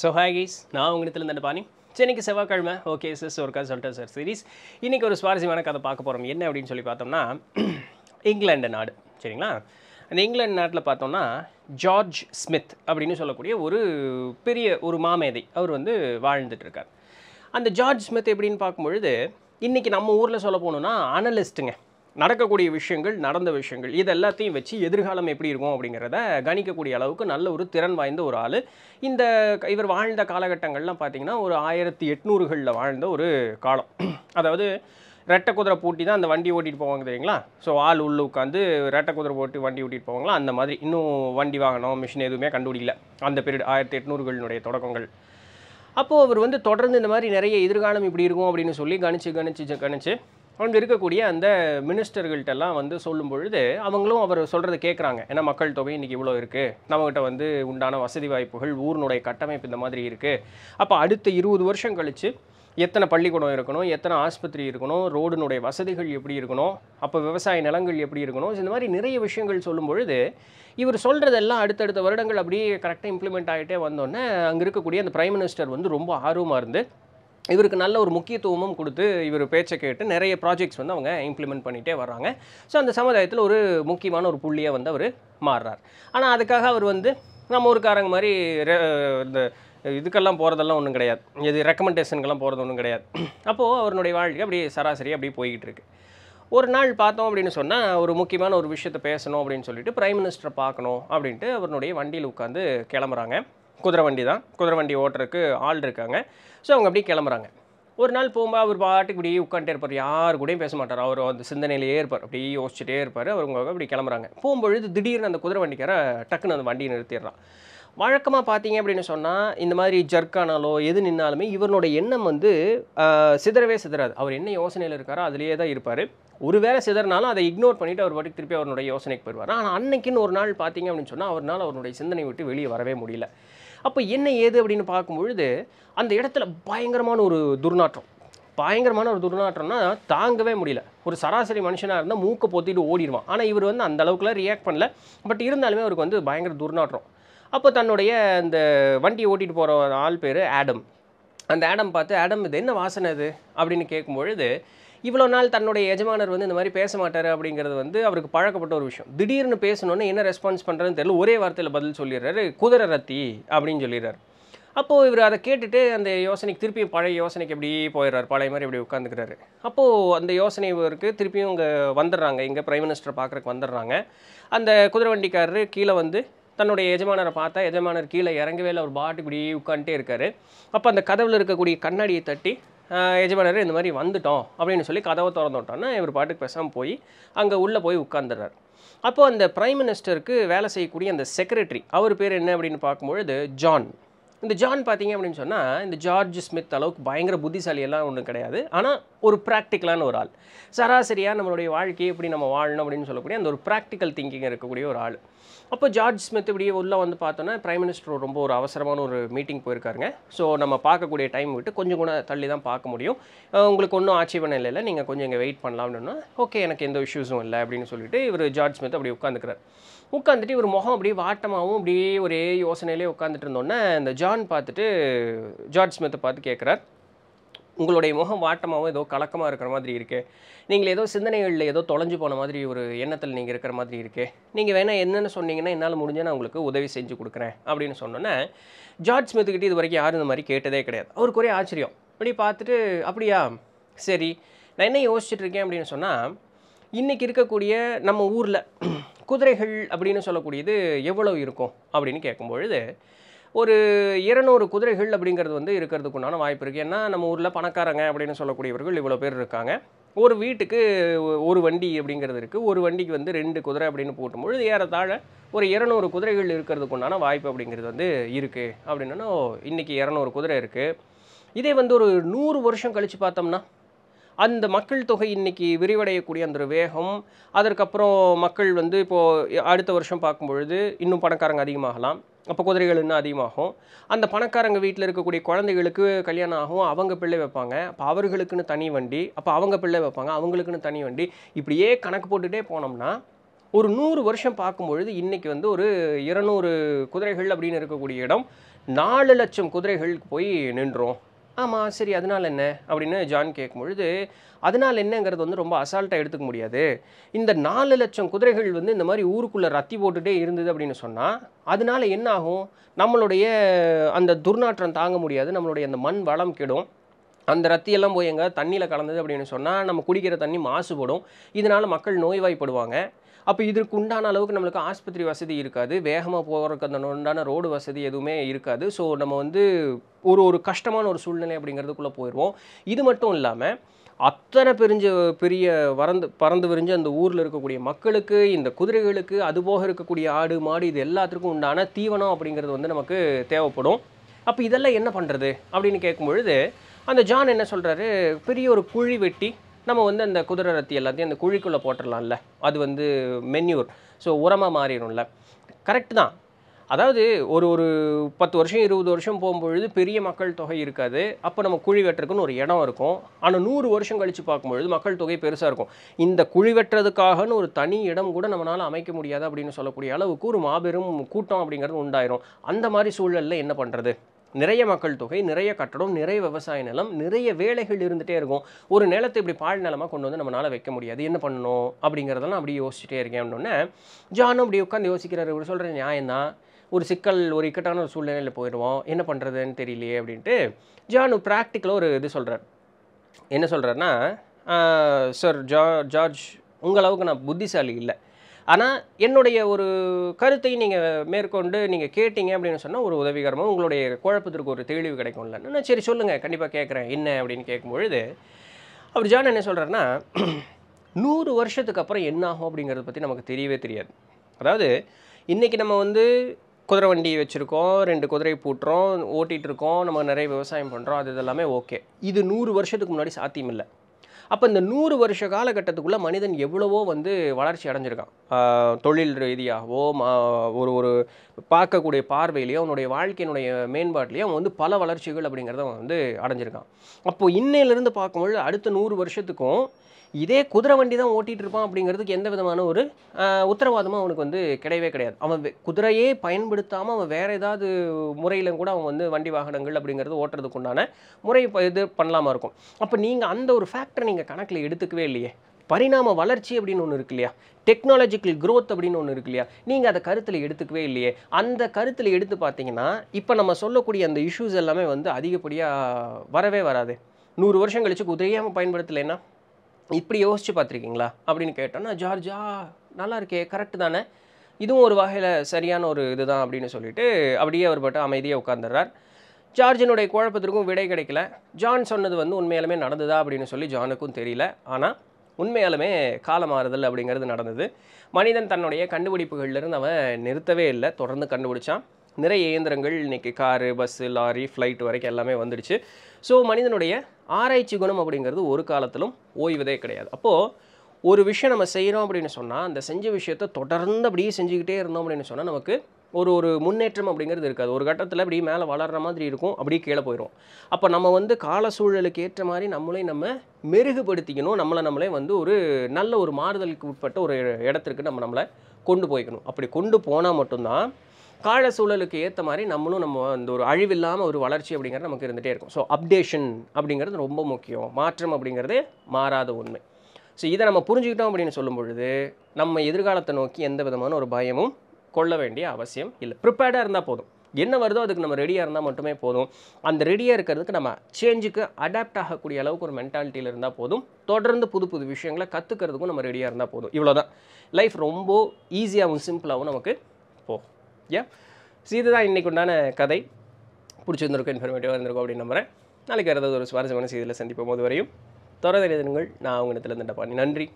so haggis நான் உங்களிடத்துல இருந்த பாணி சென்னைக்கு செவ்வாய்க்கிழமை ஓகே சார் ஒரு கதை சொல்லிட்டேன் சார் சீரிஸ் இன்றைக்கி ஒரு சுவாரஸ்யமான கதை பார்க்க போகிறோம் என்ன அப்படின்னு சொல்லி பார்த்தோம்னா இங்கிலாண்டு நாடு சரிங்களா அந்த இங்கிலாந்து நாட்டில் பார்த்தோம்னா ஜார்ஜ் ஸ்மித் அப்படின்னு சொல்லக்கூடிய ஒரு பெரிய ஒரு மாமேதை அவர் வந்து வாழ்ந்துட்டுருக்கார் அந்த ஜார்ஜ் ஸ்மித் எப்படின்னு பார்க்கும்பொழுது இன்றைக்கி நம்ம ஊரில் சொல்ல போகணுன்னா அனலிஸ்ட்டுங்க நடக்கக்கூடிய விஷயங்கள் நடந்த விஷயங்கள் இது எல்லாத்தையும் வச்சு எதிர்காலம் எப்படி இருக்கும் அப்படிங்கிறத கணிக்கக்கூடிய அளவுக்கு நல்ல ஒரு திறன் வாய்ந்த ஒரு ஆள் இந்த இவர் வாழ்ந்த காலகட்டங்கள்லாம் பார்த்திங்கன்னா ஒரு ஆயிரத்தி எட்நூறுகளில் வாழ்ந்த ஒரு காலம் அதாவது ரெட்டை குதிரை பூட்டி தான் அந்த வண்டி ஓட்டிகிட்டு போவாங்க தெரியுங்களா ஸோ ஆள் உள்ளே உட்காந்து ரெட்டை குதிரை போட்டு வண்டி ஓட்டிகிட்டு போவாங்களா அந்த மாதிரி இன்னும் வண்டி வாகனம் மிஷின் எதுவுமே கண்டுபிடிக்கல அந்த பீரியட் ஆயிரத்தி எட்நூறுகளினுடைய தொடக்கங்கள் அப்போது அவர் வந்து தொடர்ந்து இந்த மாதிரி நிறைய எதிர்காலம் இப்படி இருக்கும் அப்படின்னு சொல்லி கணிச்சு கணிச்சு கணிச்சு அங்கே இருக்கக்கூடிய அந்த மினிஸ்டர்கள்ட்டெல்லாம் வந்து சொல்லும் பொழுது அவங்களும் அவர் சொல்கிறத கேட்குறாங்க ஏன்னா மக்கள் தொகை இன்றைக்கி இவ்வளோ இருக்குது நம்மகிட்ட வந்து உண்டான வசதி வாய்ப்புகள் ஊரினுடைய கட்டமைப்பு இந்த மாதிரி இருக்குது அப்போ அடுத்த இருபது வருஷம் கழித்து எத்தனை பள்ளிக்கூடம் இருக்கணும் எத்தனை ஆஸ்பத்திரி இருக்கணும் ரோடுனுடைய வசதிகள் எப்படி இருக்கணும் அப்போ விவசாய நிலங்கள் எப்படி இருக்கணும் இந்த மாதிரி நிறைய விஷயங்கள் சொல்லும் பொழுது இவர் சொல்கிறதெல்லாம் அடுத்தடுத்த வருடங்கள் அப்படியே கரெக்டாக இம்ப்ளிமெண்ட் ஆகிட்டே வந்தோடனே அங்கே இருக்கக்கூடிய அந்த ப்ரைம் மினிஸ்டர் வந்து ரொம்ப ஆர்வமாக இருந்து இவருக்கு நல்ல ஒரு முக்கியத்துவமும் கொடுத்து இவர் பேச்சை கேட்டு நிறைய ப்ராஜெக்ட்ஸ் வந்து அவங்க இம்ப்ளிமெண்ட் பண்ணிகிட்டே வர்றாங்க ஸோ அந்த சமுதாயத்தில் ஒரு முக்கியமான ஒரு புள்ளியாக வந்து அவர் மாறுறார் ஆனால் அதுக்காக அவர் வந்து நம்ம ஊருக்காரங்க மாதிரி இந்த இதுக்கெல்லாம் போகிறதெல்லாம் ஒன்றும் கிடையாது இது ரெக்கமெண்டேஷனுக்கெல்லாம் போகிறது ஒன்றும் கிடையாது அப்போது அவருடைய வாழ்க்கை அப்படியே சராசரி அப்படியே போய்கிட்டு இருக்கு ஒரு நாள் பார்த்தோம் அப்படின்னு சொன்னால் ஒரு முக்கியமான ஒரு விஷயத்தை பேசணும் அப்படின்னு சொல்லிட்டு பிரைம் மினிஸ்டரை பார்க்கணும் அப்படின்ட்டு அவருடைய வண்டியில் உட்காந்து கிளம்புறாங்க குதிரை வண்டி தான் குதிரை வண்டி ஓட்டுறதுக்கு ஆள் இருக்காங்க ஸோ அவங்க அப்படியே கிளம்புறாங்க ஒரு நாள் போகும்போது அவர் பாட்டுக்கு இப்படியே உட்காந்துட்டே இருப்பார் யார் கூடயும் பேச மாட்டார் அவர் அந்த சிந்தனையிலேயே இருப்பார் அப்படியே யோசிச்சுட்டே இருப்பார் அவங்க அப்படி கிளம்புறாங்க போகும்பொழுது திடீர்னு அந்த குதிரை வண்டிக்கார டக்குன்னு அந்த வண்டியை நிறுத்திடுறான் வழக்கமாக பார்த்தீங்க அப்படின்னு சொன்னால் இந்த மாதிரி ஜர்க்கானாலோ எது நின்னாலுமே இவரோட எண்ணம் வந்து சிதறவே சிதறாது அவர் என்ன யோசனையில் இருக்காரோ அதுலேயே தான் இருப்பார் ஒருவேளை சிதறினாலும் அதை இக்னோர் பண்ணிவிட்டு அவர் பாட்டுக்கு திருப்பி அவருடைய யோசனைக்கு போயிடுவார் ஆனால் அன்னைக்குன்னு ஒரு நாள் பார்த்தீங்க அப்படின்னு சொன்னால் அவரால் அவருடைய சிந்தனை விட்டு வெளியே வரவே முடியல அப்போ என்ன ஏது அப்படின்னு பார்க்கும்பொழுது அந்த இடத்துல பயங்கரமான ஒரு துர்நாற்றம் பயங்கரமான ஒரு துர்நாற்றம்னா தாங்கவே முடியல ஒரு சராசரி மனுஷனாக இருந்தால் மூக்கை பொத்திட்டு ஓடிடுவான் ஆனால் இவர் வந்து அந்த அளவுக்குலாம் ரியாக்ட் பண்ணல பட் இருந்தாலுமே அவருக்கு வந்து பயங்கர துர்நாற்றம் அப்போ தன்னுடைய அந்த வண்டியை ஓட்டிகிட்டு போகிற ஆள் பேர் ஆடம் அந்த ஆடம் பார்த்து ஆடம் இது என்ன வாசனை அது அப்படின்னு கேட்கும்பொழுது இவ்வளோ நாள் தன்னுடைய எஜமானர் வந்து இந்த மாதிரி பேச மாட்டார் அப்படிங்கிறது வந்து அவருக்கு பழக்கப்பட்ட ஒரு விஷயம் திடீர்னு பேசணுன்னு என்ன ரெஸ்பான்ஸ் பண்ணுறதுன்னு தெரியல ஒரே வார்த்தையில் பதில் சொல்லிடுறாரு குதிரை ரத்தி அப்படின்னு சொல்லிடுறாரு அப்போது இவர் அதை கேட்டுட்டு அந்த யோசனைக்கு திருப்பியும் பழைய யோசனைக்கு எப்படி போயிடுறார் பழைய மாதிரி இப்படி உட்காந்துக்கிறாரு அப்போது அந்த யோசனை இவருக்கு திருப்பியும் இங்கே வந்துடுறாங்க இங்கே பிரைம் மினிஸ்டர் பார்க்குறக்கு வந்துடுறாங்க அந்த குதிரை வண்டிக்காரர் கீழே வந்து தன்னுடைய எஜமானரை பார்த்தா எஜமானர் கீழே இறங்கவே இல்லை ஒரு இப்படி உட்காந்துட்டே இருக்கார் அப்போ அந்த கதவில் இருக்கக்கூடிய கண்ணாடியை தட்டி எஜமானர் இந்த மாதிரி வந்துட்டோம் அப்படின்னு சொல்லி கதவை திறந்துட்டோன்னா இவர் பாட்டுக்கு பேசாமல் போய் அங்கே உள்ளே போய் உட்காந்துடுறாரு அப்போது அந்த ப்ரைம் மினிஸ்டருக்கு வேலை செய்யக்கூடிய அந்த செக்ரட்டரி அவர் பேர் என்ன அப்படின்னு பார்க்கும்பொழுது ஜான் இந்த ஜான் பார்த்தீங்க அப்படின்னு சொன்னால் இந்த ஜார்ஜ் ஸ்மித் அளவுக்கு பயங்கர புத்திசாலியெல்லாம் ஒன்றும் கிடையாது ஆனால் ஒரு ப்ராக்டிக்கலான ஒரு ஆள் சராசரியாக நம்மளுடைய வாழ்க்கையை எப்படி நம்ம வாழணும் அப்படின்னு சொல்லக்கூடிய அந்த ஒரு ப்ராக்டிக்கல் திங்கிங் இருக்கக்கூடிய ஒரு ஆள் அப்போ ஜார்ஜ் ஸ்மித் இப்படியே உள்ளே வந்து பார்த்தோன்னா ப்ரைம் மினிஸ்டர் ரொம்ப ஒரு அவசரமான ஒரு மீட்டிங் போயிருக்காருங்க ஸோ நம்ம பார்க்கக்கூடிய டைம் விட்டு கொஞ்சம் கூட தள்ளி தான் பார்க்க முடியும் உங்களுக்கு ஒன்றும் இல்லை இல்லை நீங்கள் கொஞ்சம் இங்கே வெயிட் பண்ணலாம் அப்படின்னா ஓகே எனக்கு எந்த இஷ்யூஸும் இல்லை அப்படின்னு சொல்லிட்டு இவர் ஜார்ஜ் ஸ்மித் அப்படி உட்காந்துக்கிறார் உட்காந்துட்டு இவர் முகம் அப்படியே வாட்டமாகவும் அப்படியே ஒரே யோசனையிலே உட்காந்துட்டு இருந்தோன்னே இந்த ஜார்ஜ் ஜான் பார்த்துட்டு ஜார்ஜ் ஸ்மித்தை பார்த்து கேட்குறார் உங்களுடைய முகம் வாட்டமாகவும் ஏதோ கலக்கமாக இருக்கிற மாதிரி இருக்குது நீங்கள் ஏதோ சிந்தனைகளில் ஏதோ தொலைஞ்சு போன மாதிரி ஒரு எண்ணத்தில் நீங்கள் இருக்கிற மாதிரி இருக்குது நீங்கள் வேணால் என்னென்னு சொன்னீங்கன்னா என்னால் முடிஞ்ச நான் உங்களுக்கு உதவி செஞ்சு கொடுக்குறேன் அப்படின்னு சொன்னோன்னே ஜார்ஜ் ஸ்மித்துக்கிட்டே இது வரைக்கும் யாரும் இந்த மாதிரி கேட்டதே கிடையாது அவருக்கு ஒரே ஆச்சரியம் அப்படி பார்த்துட்டு அப்படியா சரி நான் என்ன யோசிச்சுட்டு இருக்கேன் அப்படின்னு சொன்னால் இன்றைக்கி இருக்கக்கூடிய நம்ம ஊரில் குதிரைகள் அப்படின்னு சொல்லக்கூடியது எவ்வளோ இருக்கும் அப்படின்னு கேட்கும்பொழுது ஒரு இருநூறு குதிரைகள் அப்படிங்கிறது வந்து இருக்கிறதுக்கு உண்டான வாய்ப்பு இருக்குது ஏன்னா நம்ம ஊரில் பணக்காரங்க அப்படின்னு சொல்லக்கூடியவர்கள் இவ்வளோ பேர் இருக்காங்க ஒரு வீட்டுக்கு ஒரு வண்டி அப்படிங்கிறது இருக்குது ஒரு வண்டிக்கு வந்து ரெண்டு குதிரை அப்படின்னு போட்டும்பொழுது ஏறத்தாழ ஒரு இரநூறு குதிரைகள் இருக்கிறதுக்கு உண்டான வாய்ப்பு அப்படிங்கிறது வந்து இருக்குது அப்படின்னா இன்றைக்கி இரநூறு குதிரை இருக்குது இதே வந்து ஒரு நூறு வருஷம் கழித்து பார்த்தோம்னா அந்த மக்கள் தொகை இன்றைக்கி விரிவடையக்கூடிய அந்த ஒரு வேகம் அதற்கப்புறம் மக்கள் வந்து இப்போது அடுத்த வருஷம் பார்க்கும்பொழுது இன்னும் பணக்காரங்க அதிகமாகலாம் அப்போ குதிரைகள் இன்னும் அதிகமாகும் அந்த பணக்காரங்க வீட்டில் இருக்கக்கூடிய குழந்தைகளுக்கு கல்யாணம் ஆகும் அவங்க பிள்ளை வைப்பாங்க அப்போ அவர்களுக்குன்னு தனி வண்டி அப்போ அவங்க பிள்ளை வைப்பாங்க அவங்களுக்குன்னு தனி வண்டி இப்படியே கணக்கு போட்டுகிட்டே போனோம்னா ஒரு நூறு வருஷம் பார்க்கும்பொழுது இன்றைக்கி வந்து ஒரு இருநூறு குதிரைகள் அப்படின்னு இருக்கக்கூடிய இடம் நாலு லட்சம் குதிரைகளுக்கு போய் நின்றோம் ஆமாம் சரி அதனால் என்ன அப்படின்னு ஜான் கேட்கும்பொழுது அதனால் என்னங்கிறது வந்து ரொம்ப அசால்ட்டாக எடுத்துக்க முடியாது இந்த நாலு லட்சம் குதிரைகள் வந்து இந்த மாதிரி ஊருக்குள்ளே ரத்தி போட்டுகிட்டே இருந்தது அப்படின்னு சொன்னால் அதனால் என்ன ஆகும் நம்மளுடைய அந்த துர்நாற்றம் தாங்க முடியாது நம்மளுடைய அந்த மண் வளம் கெடும் அந்த ரத்தியெல்லாம் போய் எங்கே தண்ணியில் கலந்தது அப்படின்னு சொன்னால் நம்ம குடிக்கிற தண்ணி மாசுபடும் இதனால் மக்கள் நோய்வாய்ப்படுவாங்க அப்போ இதற்கு உண்டான அளவுக்கு நம்மளுக்கு ஆஸ்பத்திரி வசதி இருக்காது வேகமாக போகிறதுக்கு அந்த உண்டான ரோடு வசதி எதுவுமே இருக்காது ஸோ நம்ம வந்து ஒரு ஒரு கஷ்டமான ஒரு சூழ்நிலை அப்படிங்கிறதுக்குள்ளே போயிடுவோம் இது மட்டும் இல்லாமல் அத்தனை பிரிஞ்ச பெரிய வறந்து பறந்து விரிஞ்ச அந்த ஊரில் இருக்கக்கூடிய மக்களுக்கு இந்த குதிரைகளுக்கு அதுபோக இருக்கக்கூடிய ஆடு மாடு இது எல்லாத்துக்கும் உண்டான தீவனம் அப்படிங்கிறது வந்து நமக்கு தேவைப்படும் அப்போ இதெல்லாம் என்ன பண்ணுறது அப்படின்னு கேட்கும்பொழுது அந்த ஜான் என்ன சொல்கிறாரு பெரிய ஒரு குழி வெட்டி நம்ம வந்து அந்த குதிரை ரத்தி எல்லாத்தையும் அந்த குழிக்குள்ளே போட்டுடலாம்ல அது வந்து மென்யூர் ஸோ உரமாக மாறிடும்ல கரெக்ட் தான் அதாவது ஒரு ஒரு பத்து வருஷம் இருபது வருஷம் போகும்பொழுது பெரிய மக்கள் தொகை இருக்காது அப்போ நம்ம குழி வெட்டுறதுக்குன்னு ஒரு இடம் இருக்கும் ஆனால் நூறு வருஷம் கழித்து பார்க்கும்பொழுது மக்கள் தொகை பெருசாக இருக்கும் இந்த குழி வெட்டுறதுக்காகனு ஒரு தனி இடம் கூட நம்மளால் அமைக்க முடியாது அப்படின்னு சொல்லக்கூடிய அளவுக்கு ஒரு மாபெரும் கூட்டம் அப்படிங்கிறது உண்டாயிரும் அந்த மாதிரி சூழலில் என்ன பண்ணுறது நிறைய மக்கள் தொகை நிறைய கட்டடம் நிறைய விவசாய நிலம் நிறைய வேலைகள் இருந்துகிட்டே இருக்கும் ஒரு நிலத்தை இப்படி பால் நிலமாக கொண்டு வந்து நம்மளால் வைக்க முடியாது என்ன பண்ணணும் அப்படிங்கிறதெல்லாம் அப்படியே யோசிச்சுட்டே இருக்கேன் அப்படின்னே ஜானும் அப்படி உட்காந்து யோசிக்கிறார் இவர் சொல்கிற நியாயம் தான் ஒரு சிக்கல் ஒரு இக்கட்டான ஒரு சூழ்நிலையில் போயிடுவோம் என்ன பண்ணுறதுன்னு தெரியலையே அப்படின்ட்டு ஜானு ப்ராக்டிக்கலாக ஒரு இது சொல்கிறார் என்ன சொல்கிறேன்னா சார் ஜா ஜார்ஜ் உங்களவுக்கு நான் புத்திசாலி இல்லை ஆனால் என்னுடைய ஒரு கருத்தை நீங்கள் மேற்கொண்டு நீங்கள் கேட்டீங்க அப்படின்னு சொன்னால் ஒரு உதவிகரமாக உங்களுடைய குழப்பத்திற்கு ஒரு தெளிவு கிடைக்கும்ல நான் சரி சொல்லுங்கள் கண்டிப்பாக கேட்குறேன் என்ன அப்படின்னு கேட்கும்பொழுது அவர் ஜான் என்ன சொல்கிறாருன்னா நூறு வருஷத்துக்கு அப்புறம் என்ன ஆகும் அப்படிங்கிறத பற்றி நமக்கு தெரியவே தெரியாது அதாவது இன்றைக்கி நம்ம வந்து குதிரை வண்டி வச்சுருக்கோம் ரெண்டு குதிரை பூட்டுறோம் ஓட்டிகிட்டு இருக்கோம் நம்ம நிறைய விவசாயம் பண்ணுறோம் அது இதெல்லாமே ஓகே இது நூறு வருஷத்துக்கு முன்னாடி சாத்தியம் இல்லை அப்போ இந்த நூறு வருஷ காலகட்டத்துக்குள்ளே மனிதன் எவ்வளவோ வந்து வளர்ச்சி அடைஞ்சிருக்கான் தொழில் ரீதியாகவோ ஒரு ஒரு பார்க்கக்கூடிய பார்வையிலையோ அவனுடைய வாழ்க்கையினுடைய மேம்பாட்டிலையோ அவன் வந்து பல வளர்ச்சிகள் அப்படிங்கிறத அவன் வந்து அடைஞ்சிருக்கான் அப்போது இன்னையிலேருந்து பார்க்கும்பொழுது அடுத்த நூறு வருஷத்துக்கும் இதே குதிரை வண்டி தான் ஓட்டிகிட்டு இருப்பான் அப்படிங்கிறதுக்கு எந்த விதமான ஒரு உத்தரவாதமும் அவனுக்கு வந்து கிடையவே கிடையாது அவன் குதிரையே பயன்படுத்தாமல் அவன் வேறு ஏதாவது முறையிலும் கூட அவன் வந்து வண்டி வாகனங்கள் அப்படிங்கிறது ஓட்டுறதுக்குண்டான முறை இது பண்ணலாமா இருக்கும் அப்போ நீங்கள் அந்த ஒரு ஃபேக்டரை நீங்கள் நீங்கள் கணக்கில் எடுத்துக்கவே இல்லையே பரிணாம வளர்ச்சி அப்படின்னு ஒன்று இருக்கு இல்லையா டெக்னாலஜிக்கல் க்ரோத் அப்படின்னு ஒன்று இருக்கு இல்லையா நீங்கள் அதை கருத்தில் எடுத்துக்கவே இல்லையே அந்த கருத்தில் எடுத்து பார்த்தீங்கன்னா இப்போ நம்ம சொல்லக்கூடிய அந்த இஷ்யூஸ் எல்லாமே வந்து அதிகப்படியாக வரவே வராது நூறு வருஷம் கழிச்சு குதிரையாம பயன்படுத்தலைன்னா இப்படி யோசித்து பார்த்துருக்கீங்களா அப்படின்னு கேட்டோன்னா ஜார்ஜா நல்லா இருக்கே கரெக்டு தானே இதுவும் ஒரு வகையில் சரியான ஒரு இதுதான் அப்படின்னு சொல்லிட்டு அப்படியே அவர் பட்டு அமைதியாக உட்காந்துடுறார் ஜார்ஜினுடைய குழப்பத்திற்கும் விடை கிடைக்கல ஜான் சொன்னது வந்து உண்மையாலுமே நடந்ததா அப்படின்னு சொல்லி ஜானுக்கும் தெரியல ஆனால் உண்மையாலுமே காலமாறுதல் அப்படிங்கிறது நடந்தது மனிதன் தன்னுடைய கண்டுபிடிப்புகள்லேருந்து அவன் நிறுத்தவே இல்லை தொடர்ந்து கண்டுபிடிச்சான் நிறைய இயந்திரங்கள் இன்றைக்கி காரு பஸ்ஸு லாரி ஃப்ளைட் வரைக்கும் எல்லாமே வந்துடுச்சு ஸோ மனிதனுடைய ஆராய்ச்சி குணம் அப்படிங்கிறது ஒரு காலத்திலும் ஓய்வதே கிடையாது அப்போது ஒரு விஷயம் நம்ம செய்கிறோம் அப்படின்னு சொன்னால் அந்த செஞ்ச விஷயத்தை தொடர்ந்து அப்படியே செஞ்சுக்கிட்டே இருந்தோம் அப்படின்னு சொன்னால் நமக்கு ஒரு ஒரு முன்னேற்றம் அப்படிங்கிறது இருக்காது ஒரு கட்டத்தில் அப்படியே மேலே வளர்கிற மாதிரி இருக்கும் அப்படியே கீழே போயிடும் அப்போ நம்ம வந்து கால சூழலுக்கு ஏற்ற மாதிரி நம்மளே நம்ம மெருகுபடுத்திக்கணும் நம்மளை நம்மளே வந்து ஒரு நல்ல ஒரு மாறுதலுக்கு உட்பட்ட ஒரு இடத்திற்கு நம்ம நம்மளை கொண்டு போய்க்கணும் அப்படி கொண்டு போனால் மட்டும்தான் கால சூழலுக்கு ஏற்ற மாதிரி நம்மளும் நம்ம அந்த ஒரு அழிவில்லாமல் ஒரு வளர்ச்சி அப்படிங்கிறது நமக்கு இருந்துகிட்டே இருக்கும் ஸோ அப்டேஷன் அப்படிங்கிறது ரொம்ப முக்கியம் மாற்றம் அப்படிங்கிறது மாறாத உண்மை ஸோ இதை நம்ம புரிஞ்சுக்கிட்டோம் அப்படின்னு சொல்லும் பொழுது நம்ம எதிர்காலத்தை நோக்கி எந்த விதமான ஒரு பயமும் கொள்ள வேண்டிய அவசியம் இல்லை ப்ரிப்பேர்டாக இருந்தால் போதும் என்ன வருதோ அதுக்கு நம்ம ரெடியாக இருந்தால் மட்டுமே போதும் அந்த ரெடியாக இருக்கிறதுக்கு நம்ம சேஞ்சுக்கு அடாப்ட் ஆகக்கூடிய அளவுக்கு ஒரு மென்டாலிட்டியில் இருந்தால் போதும் தொடர்ந்து புது புது விஷயங்களை கற்றுக்கிறதுக்கும் நம்ம ரெடியாக இருந்தால் போதும் இவ்வளோதான் லைஃப் ரொம்ப ஈஸியாகவும் சிம்பிளாகவும் நமக்கு போகும் ஏன் சீதா இன்றைக்கு உண்டான கதை பிடிச்சிருந்திருக்கும் இன்ஃபர்மேட்டிவாக இருந்திருக்கும் அப்படின்னு நம்புகிறேன் நாளைக்கு ஏதாவது ஒரு சுவாரஸ்யமான செய்தியில் சந்திப்போம் போது வரையும் தொடர்ந்து எழுதுங்கள் நான் உங்களிடத்துல இருந்த நன்றி